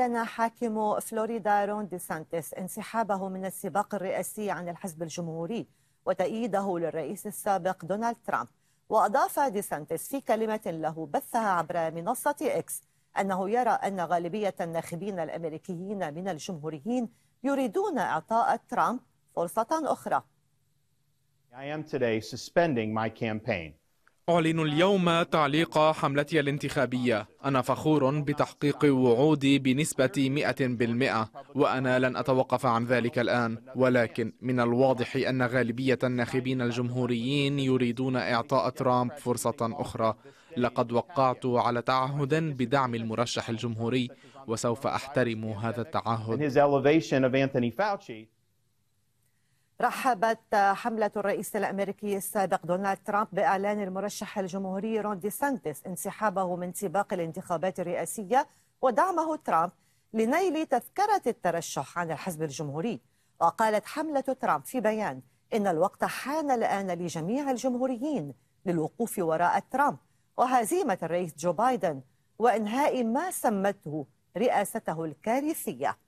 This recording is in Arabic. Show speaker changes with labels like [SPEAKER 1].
[SPEAKER 1] أعلن حاكم فلوريدا رون دي سانتس انسحابه من السباق الرئاسي عن الحزب الجمهوري وتأييده للرئيس السابق دونالد ترامب وأضاف دي سانتس في كلمة له بثها عبر منصة إكس أنه يرى أن غالبية الناخبين الأمريكيين من الجمهوريين يريدون إعطاء ترامب فرصة أخرى
[SPEAKER 2] I am today suspending my campaign.
[SPEAKER 3] أعلن اليوم تعليق حملتي الانتخابية أنا فخور بتحقيق وعودي بنسبة 100% وأنا لن أتوقف عن ذلك الآن ولكن من الواضح أن غالبية الناخبين الجمهوريين يريدون إعطاء ترامب فرصة أخرى لقد وقعت على تعهد بدعم المرشح الجمهوري وسوف أحترم هذا التعهد
[SPEAKER 1] رحبت حملة الرئيس الأمريكي السابق دونالد ترامب بإعلان المرشح الجمهوري رون دي سانتس انسحابه من سباق الانتخابات الرئاسية ودعمه ترامب لنيل تذكرة الترشح عن الحزب الجمهوري وقالت حملة ترامب في بيان إن الوقت حان الآن لجميع الجمهوريين للوقوف وراء ترامب وهزيمة الرئيس جو بايدن وإنهاء ما سمته رئاسته الكارثية